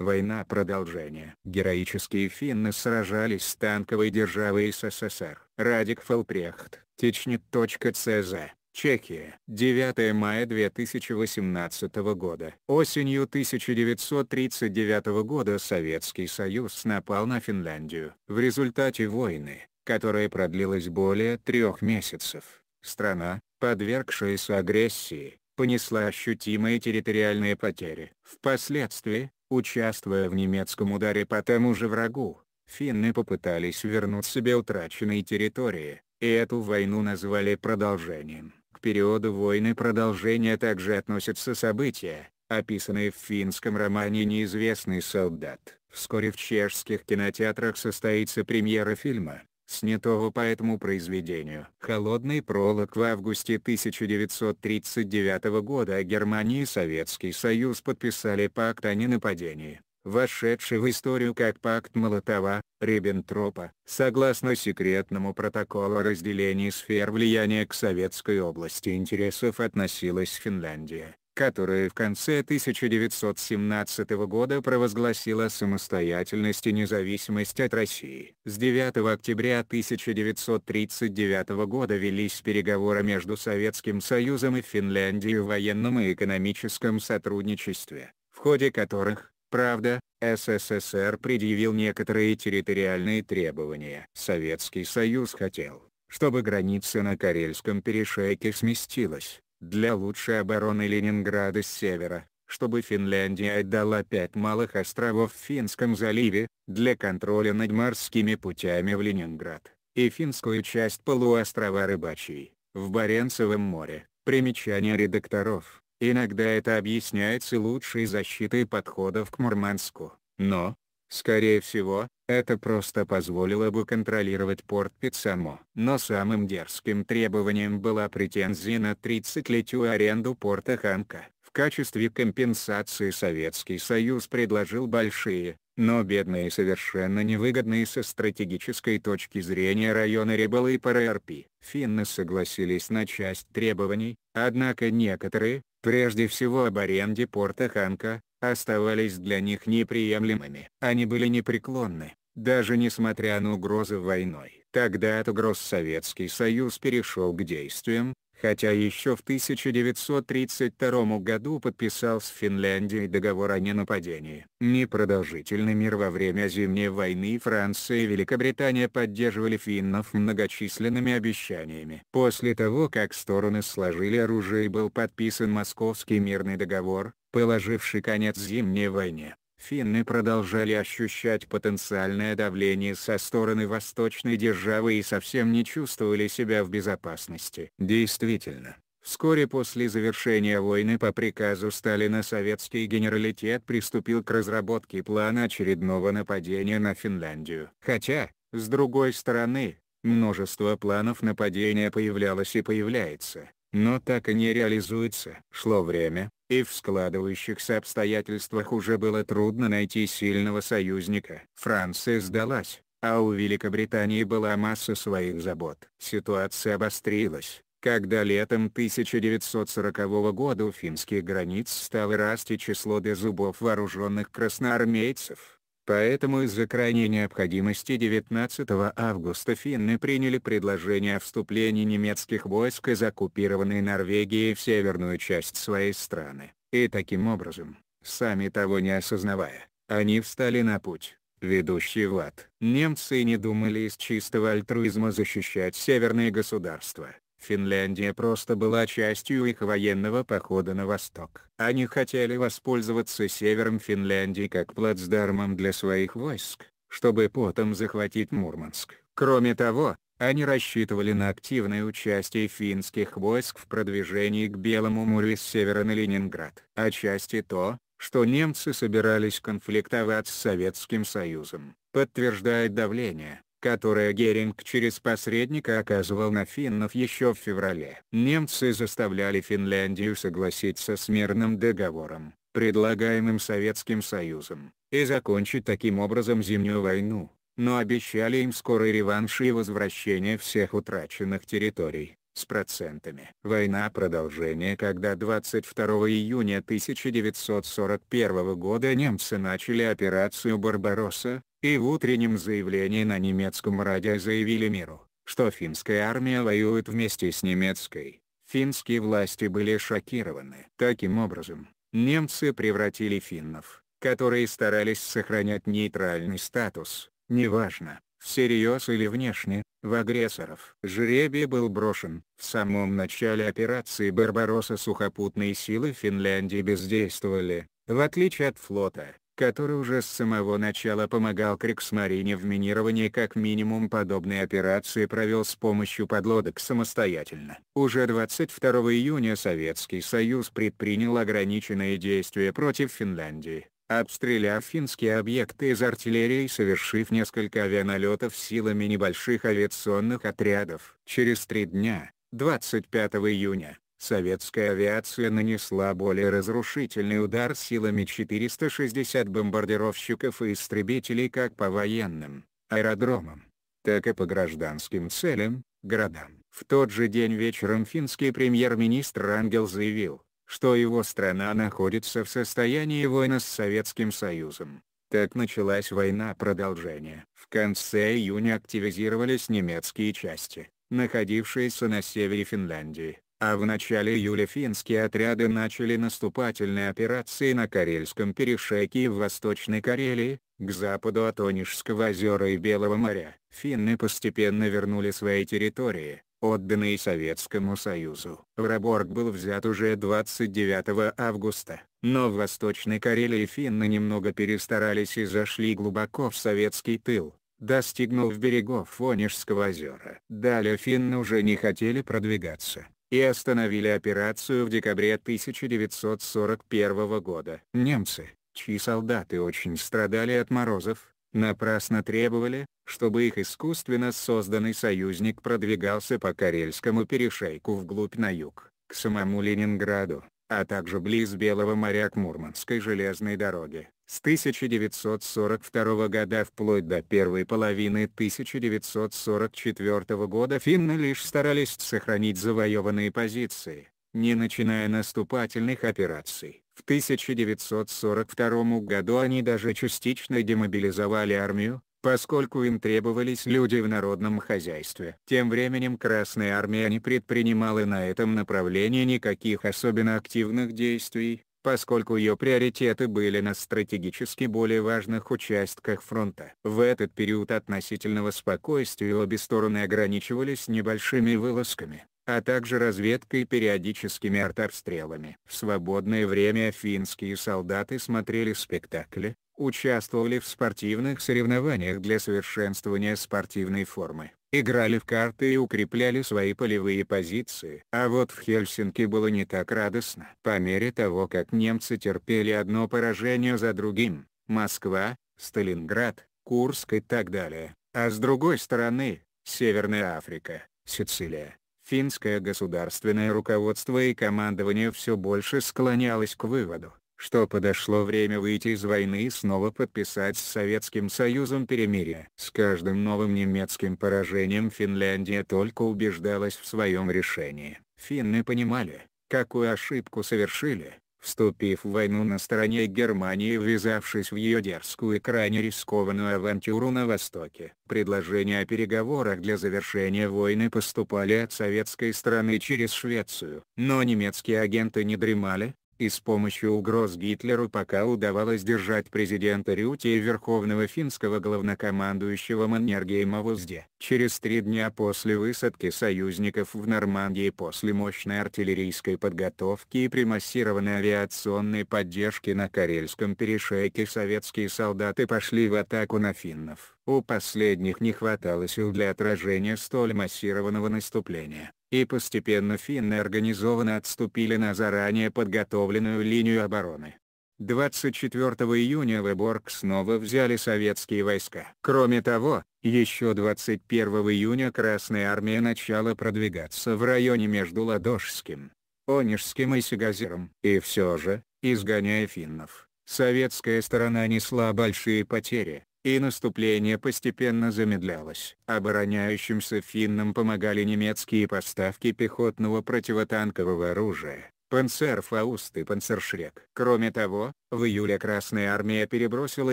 Война продолжение. Героические финны сражались с танковой державой СССР. Радик Фелпрехт, Течнет.цз, Чехия. 9 мая 2018 года. Осенью 1939 года Советский Союз напал на Финляндию. В результате войны, которая продлилась более трех месяцев, страна, подвергшаяся агрессии, понесла ощутимые территориальные потери. Впоследствии, Участвуя в немецком ударе по тому же врагу, финны попытались вернуть себе утраченные территории, и эту войну назвали продолжением. К периоду войны продолжения также относятся события, описанные в финском романе «Неизвестный солдат». Вскоре в чешских кинотеатрах состоится премьера фильма снятого по этому произведению. Холодный пролог в августе 1939 года о Германии и Советский Союз подписали пакт о ненападении, вошедший в историю как пакт Молотова, Риббентропа, согласно секретному протоколу о разделении сфер влияния к Советской области интересов относилась Финляндия которая в конце 1917 года провозгласила самостоятельность и независимость от России. С 9 октября 1939 года велись переговоры между Советским Союзом и Финляндией в военном и экономическом сотрудничестве, в ходе которых, правда, СССР предъявил некоторые территориальные требования. Советский Союз хотел, чтобы граница на Карельском перешейке сместилась, для лучшей обороны Ленинграда с севера, чтобы Финляндия отдала пять малых островов в Финском заливе, для контроля над морскими путями в Ленинград, и финскую часть полуострова Рыбачий, в Баренцевом море. Примечание редакторов. Иногда это объясняется лучшей защитой подходов к Мурманску, но, скорее всего, это просто позволило бы контролировать порт Пицамо. Но самым дерзким требованием была претензия на 30-летию аренду порта Ханка. В качестве компенсации Советский Союз предложил большие, но бедные и совершенно невыгодные со стратегической точки зрения районы Ребелы и ПРРП. Финны согласились на часть требований, однако некоторые, прежде всего об аренде порта Ханка, оставались для них неприемлемыми. Они были непреклонны, даже несмотря на угрозы войной. Тогда от угроз Советский Союз перешел к действиям, хотя еще в 1932 году подписал с Финляндией договор о ненападении. Непродолжительный мир во время Зимней войны Франция и Великобритания поддерживали финнов многочисленными обещаниями. После того как стороны сложили оружие и был подписан Московский мирный договор, положивший конец Зимней войне финны продолжали ощущать потенциальное давление со стороны восточной державы и совсем не чувствовали себя в безопасности. Действительно, Вскоре после завершения войны по приказу Сталина советский генералитет приступил к разработке плана очередного нападения на Финляндию. Хотя, с другой стороны, множество планов нападения появлялось и появляется, но так и не реализуется. Шло время, и в складывающихся обстоятельствах уже было трудно найти сильного союзника. Франция сдалась, а у Великобритании была масса своих забот. Ситуация обострилась, когда летом 1940 года у финских границ стало расти число до зубов вооруженных красноармейцев. Поэтому из-за крайней необходимости 19 августа финны приняли предложение о вступлении немецких войск из оккупированной Норвегии в северную часть своей страны, и таким образом, сами того не осознавая, они встали на путь, ведущий в ад. Немцы не думали из чистого альтруизма защищать северные государства, Финляндия просто была частью их военного похода на восток. Они хотели воспользоваться севером Финляндии как плацдармом для своих войск, чтобы потом захватить Мурманск. Кроме того, они рассчитывали на активное участие финских войск в продвижении к Белому морю с севера на Ленинград. Отчасти а то, что немцы собирались конфликтовать с Советским Союзом, подтверждает давление, которое Геринг через посредника оказывал на финнов еще в феврале. Немцы заставляли Финляндию согласиться с мирным договором, предлагаемым Советским Союзом, и закончить таким образом Зимнюю войну, но обещали им скорый реванш и возвращение всех утраченных территорий с процентами. Война продолжение когда 22 июня 1941 года немцы начали операцию «Барбаросса», и в утреннем заявлении на немецком радио заявили миру, что финская армия воюет вместе с немецкой. Финские власти были шокированы. Таким образом, немцы превратили финнов, которые старались сохранять нейтральный статус, неважно, всерьез или внешне, в агрессоров. Жребий был брошен. В самом начале операции «Барбаросса» сухопутные силы Финляндии бездействовали, в отличие от флота, который уже с самого начала помогал Криксмарине в минировании как минимум подобные операции провел с помощью подлодок самостоятельно. Уже 22 июня Советский Союз предпринял ограниченные действия против Финляндии обстреляв финские объекты из артиллерии и совершив несколько авианалетов силами небольших авиационных отрядов. Через три дня, 25 июня, советская авиация нанесла более разрушительный удар силами 460 бомбардировщиков и истребителей как по военным, аэродромам, так и по гражданским целям, городам. В тот же день вечером финский премьер-министр Ангел заявил, что его страна находится в состоянии войны с Советским Союзом. Так началась война продолжения. В конце июня активизировались немецкие части, находившиеся на севере Финляндии, а в начале июля финские отряды начали наступательные операции на Карельском перешейке и в Восточной Карелии, к западу от Онежского озера и Белого моря. Финны постепенно вернули свои территории, отданные Советскому Союзу. Раборг был взят уже 29 августа, но в Восточной Карелии финны немного перестарались и зашли глубоко в советский тыл, достигнув берегов Онежского озера. Далее финны уже не хотели продвигаться и остановили операцию в декабре 1941 года. Немцы, чьи солдаты очень страдали от морозов, напрасно требовали, чтобы их искусственно созданный союзник продвигался по Карельскому перешейку вглубь на юг, к самому Ленинграду, а также близ Белого моря к Мурманской железной дороге. С 1942 года вплоть до первой половины 1944 года финны лишь старались сохранить завоеванные позиции, не начиная наступательных операций. В 1942 году они даже частично демобилизовали армию, поскольку им требовались люди в народном хозяйстве. Тем временем Красная Армия не предпринимала на этом направлении никаких особенно активных действий, поскольку ее приоритеты были на стратегически более важных участках фронта. В этот период относительного спокойствия обе стороны ограничивались небольшими вылазками а также разведкой и периодическими артобстрелами. В свободное время финские солдаты смотрели спектакли, участвовали в спортивных соревнованиях для совершенствования спортивной формы, играли в карты и укрепляли свои полевые позиции. А вот в Хельсинки было не так радостно. По мере того как немцы терпели одно поражение за другим, Москва, Сталинград, Курск и так далее, а с другой стороны, Северная Африка, Сицилия, финское государственное руководство и командование все больше склонялось к выводу, что подошло время выйти из войны и снова подписать с Советским Союзом перемирие. С каждым новым немецким поражением Финляндия только убеждалась в своем решении. Финны понимали, какую ошибку совершили, вступив в войну на стороне Германии и ввязавшись в ее дерзкую и крайне рискованную авантюру на Востоке. Предложения о переговорах для завершения войны поступали от советской страны через Швецию. Но немецкие агенты не дремали, и с помощью угроз Гитлеру пока удавалось держать президента Рюти и верховного финского главнокомандующего Маннергейма в узде. Через три дня после высадки союзников в Нормандии после мощной артиллерийской подготовки и при авиационной поддержки на Карельском перешейке советские солдаты пошли в атаку на финнов. У последних не хватало сил для отражения столь массированного наступления, и постепенно финны организованно отступили на заранее подготовленную линию обороны. 24 июня Выборг снова взяли советские войска. Кроме того, еще 21 июня Красная Армия начала продвигаться в районе между Ладожским, Онежским и Сигазиром. И все же, изгоняя финнов, советская сторона несла большие потери, и наступление постепенно замедлялось. Обороняющимся финнам помогали немецкие поставки пехотного противотанкового оружия. Панцерфауст и Панцершрек. Кроме того, в июле Красная Армия перебросила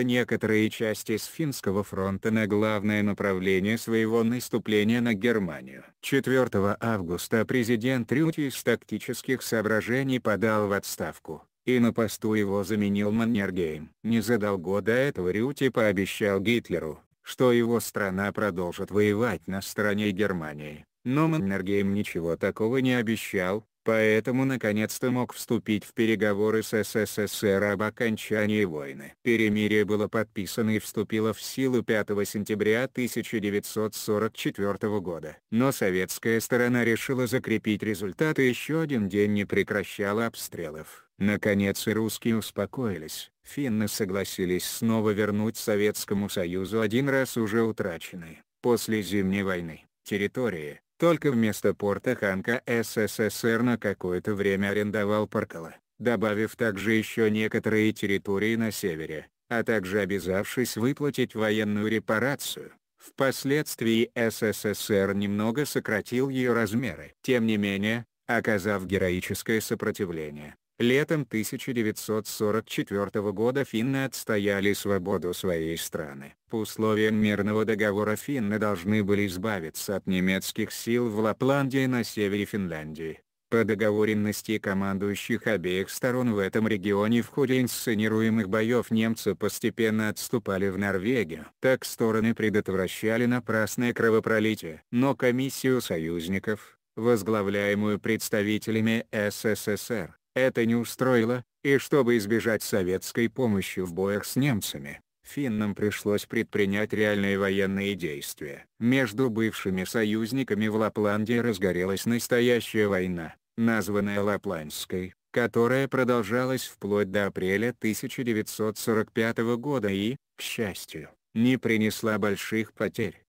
некоторые части с Финского фронта на главное направление своего наступления на Германию. 4 августа президент Рюти из тактических соображений подал в отставку и на посту его заменил Маннергейм. Незадолго до этого Рюти пообещал Гитлеру, что его страна продолжит воевать на стороне Германии, но Маннергейм ничего такого не обещал, поэтому наконец-то мог вступить в переговоры с СССР об окончании войны. Перемирие было подписано и вступило в силу 5 сентября 1944 года. Но советская сторона решила закрепить результаты еще один день не прекращала обстрелов. Наконец и русские успокоились, финны согласились снова вернуть Советскому Союзу один раз уже утраченные, после Зимней войны, территории, только вместо порта Ханка СССР на какое-то время арендовал Паркала, добавив также еще некоторые территории на севере, а также обязавшись выплатить военную репарацию. Впоследствии СССР немного сократил ее размеры. Тем не менее, оказав героическое сопротивление, Летом 1944 года финны отстояли свободу своей страны. По условиям мирного договора финны должны были избавиться от немецких сил в Лапландии на севере Финляндии. По договоренности командующих обеих сторон в этом регионе в ходе инсценируемых боев немцы постепенно отступали в Норвегию. Так стороны предотвращали напрасное кровопролитие. Но комиссию союзников, возглавляемую представителями СССР, это не устроило, и чтобы избежать советской помощи в боях с немцами, финнам пришлось предпринять реальные военные действия. Между бывшими союзниками в Лапландии разгорелась настоящая война, названная Лапландской, которая продолжалась вплоть до апреля 1945 года и, к счастью, не принесла больших потерь.